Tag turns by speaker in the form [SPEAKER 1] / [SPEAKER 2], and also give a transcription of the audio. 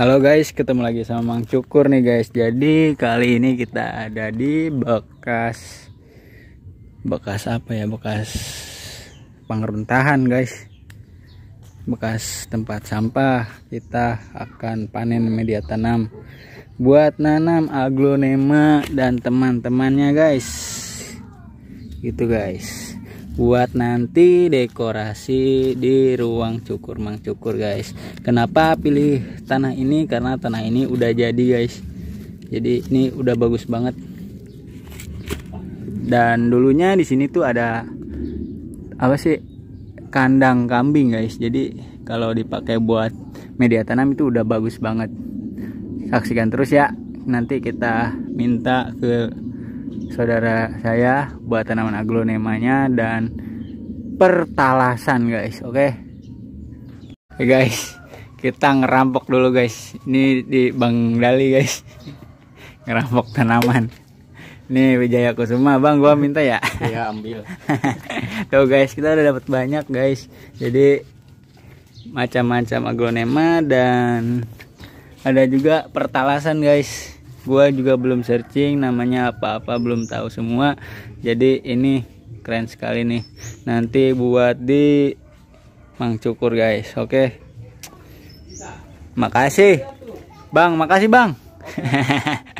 [SPEAKER 1] Halo guys, ketemu lagi sama Mang Cukur nih guys. Jadi kali ini kita ada di bekas bekas apa ya? Bekas pengeruntahan guys. Bekas tempat sampah. Kita akan panen media tanam buat nanam aglonema dan teman-temannya guys. Gitu guys buat nanti dekorasi di ruang cukur mang cukur guys kenapa pilih tanah ini karena tanah ini udah jadi guys jadi ini udah bagus banget dan dulunya di sini tuh ada apa sih kandang kambing guys jadi kalau dipakai buat media tanam itu udah bagus banget saksikan terus ya nanti kita minta ke saudara saya buat tanaman aglonemanya dan pertalasan guys oke okay? hey guys kita ngerampok dulu guys ini di Bang Dali guys ngerampok tanaman nih Wijaya Kusuma Bang gua minta ya ya ambil tuh guys kita udah dapat banyak guys jadi macam-macam aglonema dan ada juga pertalasan guys gue juga belum searching namanya apa-apa belum tahu semua jadi ini keren sekali nih nanti buat di Mang Cukur guys oke okay. makasih
[SPEAKER 2] Bang makasih Bang